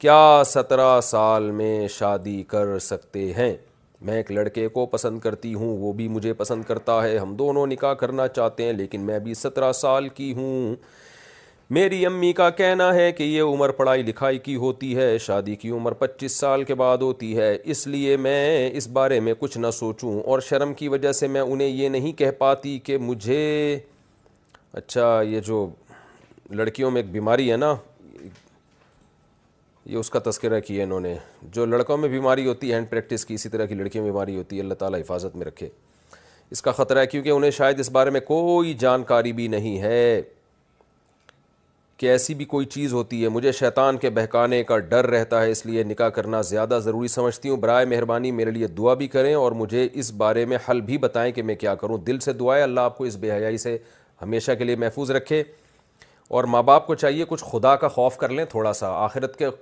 क्या सत्रह साल में शादी कर सकते हैं मैं एक लड़के को पसंद करती हूँ वो भी मुझे पसंद करता है हम दोनों निकाह करना चाहते हैं लेकिन मैं भी सत्रह साल की हूँ मेरी अम्मी का कहना है कि ये उम्र पढ़ाई लिखाई की होती है शादी की उम्र 25 साल के बाद होती है इसलिए मैं इस बारे में कुछ ना सोचूं और शर्म की वजह से मैं उन्हें ये नहीं कह पाती कि मुझे अच्छा ये जो लड़कियों में एक बीमारी है ना ये उसका तस्करा किया इन्होंने जो लड़कों में बीमारी होती है हैंड प्रैक्टिस की इसी तरह की लड़कियों में बीमारी होती है अल्लाह ताला हिफाजत में रखे इसका ख़तरा है क्योंकि उन्हें शायद इस बारे में कोई जानकारी भी नहीं है कि ऐसी भी कोई चीज़ होती है मुझे शैतान के बहकाने का डर रहता है इसलिए निकाह करना ज़्यादा ज़रूरी समझती हूँ बरए मेहरबानी मेरे लिए दुआ भी करें और मुझे इस बारे में हल भी बताएं कि मैं क्या करूँ दिल से दुआएं अल्लाह आपको इस बेहयाई से हमेशा के लिए महफूज रखे और माँ बाप को चाहिए कुछ खुदा का खौफ कर लें थोड़ा सा आखिरत के